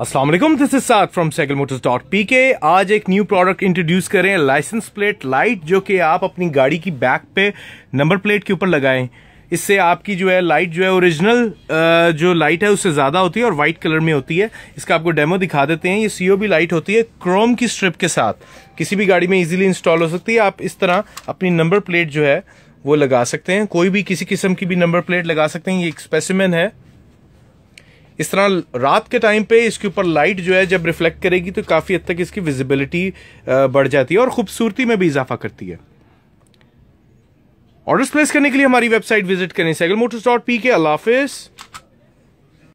अस्सलाम वालेकुम this is साथ from cycle motors dot P K आज एक न्यू प्रोडक्ट इंट्रोड्यूस करें लाइसेंस प्लेट लाइट जो कि आप अपनी गाड़ी की बैक पे नंबर प्लेट के ऊपर लगाएं इससे आपकी जो है लाइट जो है ओरिजिनल जो लाइट है उससे ज़्यादा होती है और वाइट कलर में होती है इसका आपको डेमो दिखा देते हैं ये सीओ बी लाइट होती है क्रोम की स्ट्रिप के साथ किसी भी गाड़ी में इजीली इंस्टॉल हो सकती है आप इस तरह अपनी नंबर प्लेट जो है वो लगा सकते हैं कोई भी किसी किस्म की भी नंबर प्लेट लगा सकते हैं ये एक स्पेसिमेन है इस तरह रात के टाइम पे इसके ऊपर लाइट जो है जब रिफ्लेक्ट करेगी तो काफ़ी हद तक इसकी विजिबिलिटी बढ़ जाती है और खूबसूरती में भी इजाफा करती है ऑर्डर्स प्लेस करने के लिए हमारी वेबसाइट विजिट करें सैगल मोटर्स डॉट पी के अलाफिज़